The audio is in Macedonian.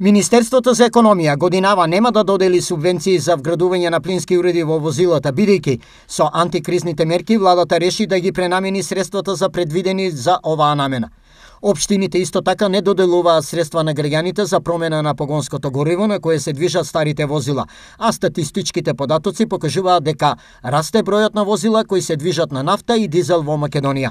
Министерството за економија годинава нема да додели субвенции за вградување на плински уреди во возилата, бидејќи со антикризните мерки владата реши да ги пренамени средствата за предвидени за оваа намена. Обштините исто така не доделуваат средства на граѓаните за промена на погонското гориво на кое се движат старите возила, а статистичките податоци покажуваат дека расте бројот на возила кои се движат на нафта и дизел во Македонија.